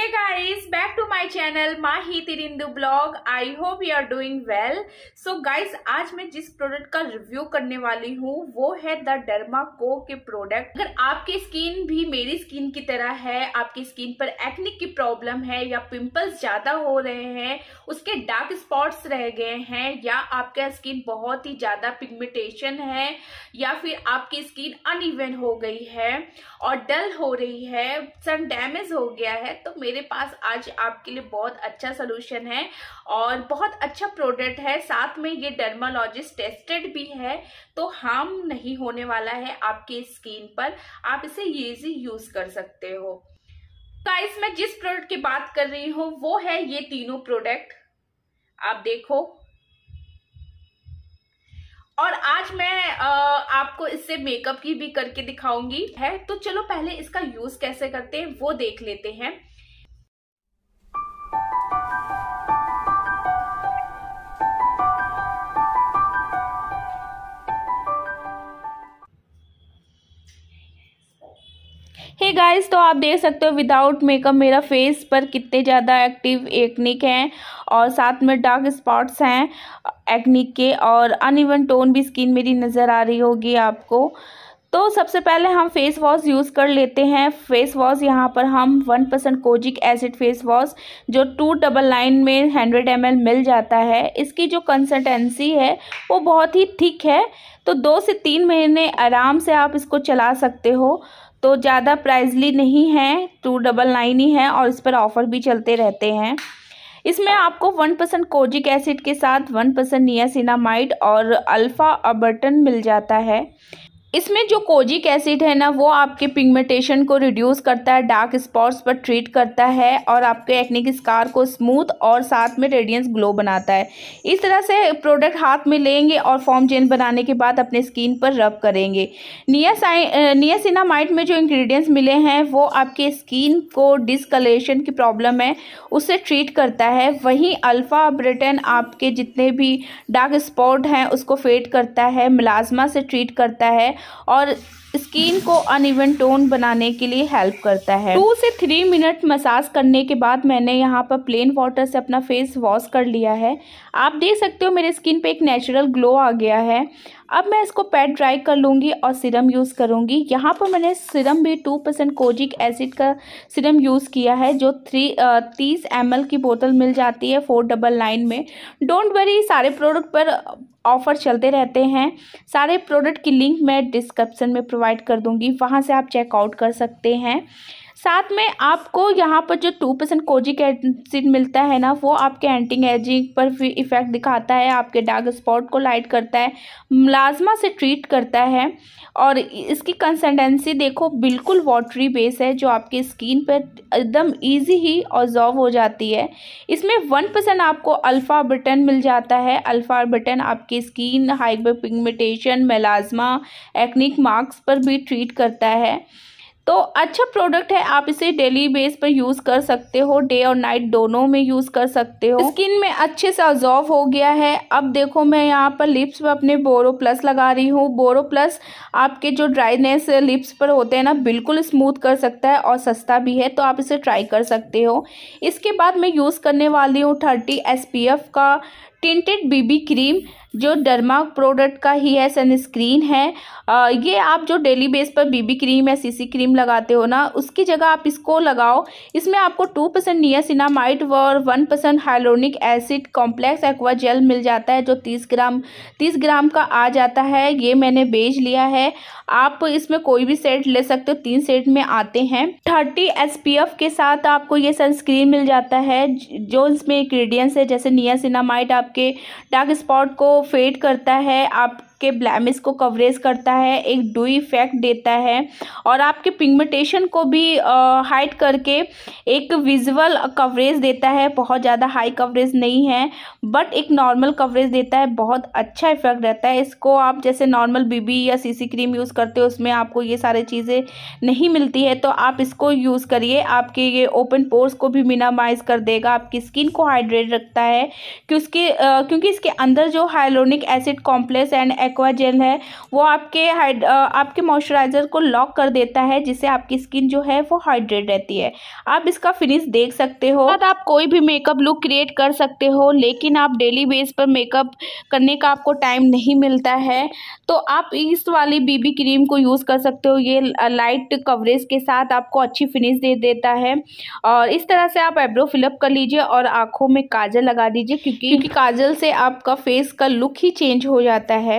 Hey guys back to my channel Mahi तिरिंदु blog I hope you are doing well so guys आज मैं जिस product का review करने वाली हूँ वो है द को के प्रोडक्ट अगर आपकी स्किन भी मेरी स्किन की तरह है आपकी स्किन पर एक्निक की प्रॉब्लम है या पिंपल्स ज्यादा हो रहे हैं उसके डार्क स्पॉट्स रह गए हैं या आपका स्किन बहुत ही ज्यादा पिगमेंटेशन है या फिर आपकी स्किन अन हो गई है और डल हो रही है सन डैमेज हो गया है तो मेरे पास पास आज आपके लिए बहुत अच्छा सोल्यूशन है और बहुत अच्छा प्रोडक्ट है साथ में ये डर्मोलॉजिस्ट टेस्टेड भी है तो हार्म नहीं होने वाला है आपके स्किन पर आप इसे ईजी यूज कर सकते हो गाइस मैं जिस प्रोडक्ट की बात कर रही हूँ वो है ये तीनों प्रोडक्ट आप देखो और आज मैं आपको इससे मेकअप की भी करके दिखाऊंगी है तो चलो पहले इसका यूज कैसे करते हैं वो देख लेते हैं हे गाइस तो आप देख सकते हो विदाउट मेकअप मेरा फेस पर कितने ज़्यादा एक्टिव एक्निक हैं और साथ में डार्क स्पॉट्स हैं एक्निक के और अनइवन टोन भी स्किन मेरी नज़र आ रही होगी आपको तो सबसे पहले हम फेस वॉश यूज़ कर लेते हैं फेस वॉश यहाँ पर हम one percent kojic acid face wash जो टू डबल लाइन में हंड्रेड एम मिल जाता है इसकी जो कंसटेंसी है वो बहुत ही थिक है तो दो से तीन महीने आराम से आप इसको चला सकते हो तो ज़्यादा प्राइजली नहीं है टू डबल नाइन ही है और इस पर ऑफ़र भी चलते रहते हैं इसमें आपको वन परसेंट कोजिक एसिड के साथ वन परसेंट नियासिनामाइड और अल्फ़ा अबर्टन मिल जाता है इसमें जो कोजिक एसिड है ना वो आपके पिगमेंटेशन को रिड्यूस करता है डार्क स्पॉट्स पर ट्रीट करता है और आपके एक्निक स्कार को स्मूथ और साथ में रेडियंस ग्लो बनाता है इस तरह से प्रोडक्ट हाथ में लेंगे और फॉर्म चेन बनाने के बाद अपने स्किन पर रब करेंगे नियासाइ नियासिनामाइड में जो इंग्रेडिएंट्स मिले हैं वो आपके स्किन को डिसकलेशन की प्रॉब्लम है उससे ट्रीट करता है वहीं अल्फ़ा ब्रिटेन आपके जितने भी डार्क स्पॉट हैं उसको फेड करता है मिलाजमा से ट्रीट करता है और स्किन को अनइवन टोन बनाने के लिए हेल्प करता है टू से थ्री मिनट मसाज करने के बाद मैंने यहाँ पर प्लेन वाटर से अपना फेस वॉश कर लिया है आप देख सकते हो मेरे स्किन पे एक नेचुरल ग्लो आ गया है अब मैं इसको पैड ड्राई कर लूँगी और सिरम यूज़ करूँगी यहाँ पर मैंने सिरम भी टू परसेंट कोजिक एसिड का सिरम यूज़ किया है जो थ्री तीस एम की बोतल मिल जाती है फोर डबल नाइन में डोंट वरी सारे प्रोडक्ट पर ऑफ़र चलते रहते हैं सारे प्रोडक्ट की लिंक मैं डिस्क्रिप्सन में प्रोवाइड कर दूँगी वहाँ से आप चेकआउट कर सकते हैं साथ में आपको यहाँ पर जो टू परसेंट कोजिक एसिड मिलता है ना वो आपके एंटी एजिंग पर भी इफ़ेक्ट दिखाता है आपके डार्क स्पॉट को लाइट करता है मुलाजमा से ट्रीट करता है और इसकी कंसिस्टेंसी देखो बिल्कुल वाटरी बेस है जो आपकी स्किन पर एकदम ईजी ही ऑब्जॉर्व हो जाती है इसमें वन परसेंट आपको अल्फ़ा बटन मिल जाता है अल्फ़ा बटन आपकी skin hyper pigmentation melasma acne marks पर भी ट्रीट करता है तो अच्छा प्रोडक्ट है आप इसे डेली बेस पर यूज़ कर सकते हो डे और नाइट दोनों में यूज़ कर सकते हो स्किन में अच्छे से ऑजॉर्व हो गया है अब देखो मैं यहाँ पर लिप्स पर अपने बोरो प्लस लगा रही हूँ बोरो प्लस आपके जो ड्राइनेस लिप्स पर होते हैं ना बिल्कुल स्मूथ कर सकता है और सस्ता भी है तो आप इसे ट्राई कर सकते हो इसके बाद मैं यूज़ करने वाली हूँ थर्टी एस का टिंटेड बीबी क्रीम जो डरमा प्रोडक्ट का ही है सनस्क्रीन है आ, ये आप जो डेली बेस पर बीबी क्रीम या सीसी क्रीम लगाते हो ना उसकी जगह आप इसको लगाओ इसमें आपको टू परसेंट नियासिनामाइट व one percent hyaluronic acid complex aqua gel मिल जाता है जो तीस ग्राम तीस ग्राम का आ जाता है ये मैंने बेच लिया है आप इसमें कोई भी सेट ले सकते हो तीन सेट में आते हैं थर्टी एस के साथ आपको ये सनस्क्रीन मिल जाता है जो इसमें इन्ग्रीडियंट्स है जैसे नियासिनामाइट आप आपके डार्क स्पॉट को फेड करता है आप आपके ब्लैमिस को कवरेज करता है एक डू इफेक्ट देता है और आपके पिगमेंटेशन को भी हाइट करके एक विजुअल कवरेज देता है बहुत ज़्यादा हाई कवरेज नहीं है बट एक नॉर्मल कवरेज देता है बहुत अच्छा इफेक्ट रहता है इसको आप जैसे नॉर्मल बीबी या सीसी क्रीम यूज़ करते हो उसमें आपको ये सारी चीज़ें नहीं मिलती है तो आप इसको यूज़ करिए आपके ये ओपन पोर्स को भी मिनामाइज कर देगा आपकी स्किन को हाइड्रेट रखता है कि उसके क्योंकि इसके अंदर जो hyaluronic acid complex and aqua gel है वो आपके हाइड आपके मॉइस्चराइज़र को लॉक कर देता है जिससे आपकी स्किन जो है वो हाइड्रेट रहती है आप इसका फिनिश देख सकते हो बाद आप कोई भी मेकअप लुक क्रिएट कर सकते हो लेकिन आप डेली बेस पर मेकअप करने का आपको टाइम नहीं मिलता है तो आप इस वाली बीबी क्रीम को यूज़ कर सकते हो ये लाइट कवरेज के साथ आपको अच्छी फिनिश दे देता है और इस तरह से आप एब्रो फिलअप कर लीजिए और आँखों में काजल लगा दीजिए क्योंकि क्योंकि काजल से आपका फेस का लुक ही चेंज हो जाता है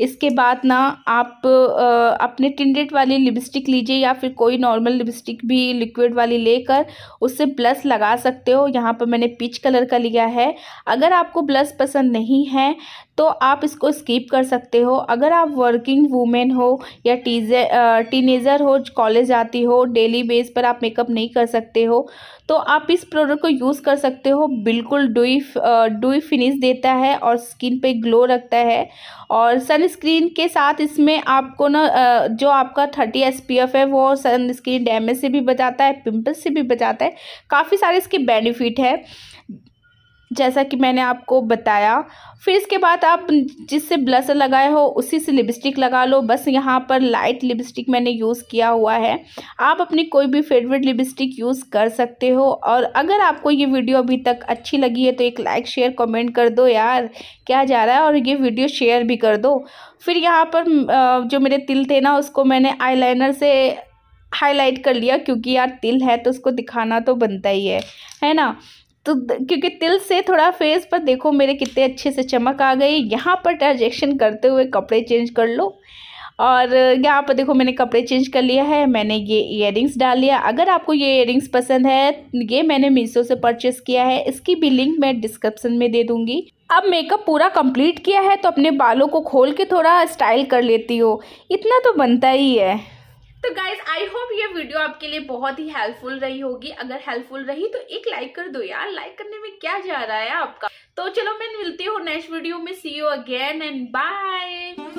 इसके बाद ना आप अपने टिंडेड वाली लिपस्टिक लीजिए या फिर कोई नॉर्मल लिपस्टिक भी लिक्विड वाली लेकर उससे ब्लश लगा सकते हो यहाँ पर मैंने पिच कलर का लिया है अगर आपको ब्लश पसंद नहीं है तो आप इसको स्किप कर सकते हो अगर आप वर्किंग वूमेन हो या टीजे टीनेज़र हो कॉलेज जाती हो डेली बेस पर आप मेकअप नहीं कर सकते हो तो आप इस प्रोडक्ट को यूज़ कर सकते हो बिल्कुल डुई डुई फिनिश देता है और स्किन पे ग्लो रखता है और सन स्क्रीन के साथ इसमें आपको ना जो आपका थर्टी एस है वो सन डैमेज से भी बचाता है पिंपल्स से भी बचाता है काफ़ी सारे इसके बेनिफिट है जैसा कि मैंने आपको बताया फिर इसके बाद आप जिससे ब्लसर लगाए हो उसी से लिपस्टिक लगा लो बस यहाँ पर लाइट लिपस्टिक मैंने यूज़ किया हुआ है आप अपनी कोई भी फेवरेट लिपस्टिक यूज़ कर सकते हो और अगर आपको ये वीडियो अभी तक अच्छी लगी है तो एक लाइक शेयर कमेंट कर दो यार क्या जा रहा है और ये वीडियो शेयर भी कर दो फिर यहाँ पर जो मेरे तिल थे ना उसको मैंने आईलाइनर से हाईलाइट कर लिया क्योंकि यार तिल है तो उसको दिखाना तो बनता ही है है ना तो क्योंकि तिल से थोड़ा फेस पर देखो मेरे कितने अच्छे से चमक आ गई यहाँ पर ट्रांजेक्शन करते हुए कपड़े चेंज कर लो और यहाँ पर देखो मैंने कपड़े चेंज कर लिया है मैंने ये इयर डाल लिया अगर आपको ये इयर पसंद है ये मैंने मीशो से परचेस किया है इसकी भी लिंक मैं डिस्क्रिप्सन में दे दूँगी अब मेकअप पूरा कंप्लीट किया है तो अपने बालों को खोल के थोड़ा स्टाइल कर लेती हो इतना तो बनता ही है तो गाइज आई होप ये वीडियो आपके लिए बहुत ही हेल्पफुल रही होगी अगर हेल्पफुल रही तो एक लाइक कर दो यार लाइक करने में क्या जा रहा है आपका तो चलो मैं मिलती हूँ नेक्स्ट वीडियो में see you again and bye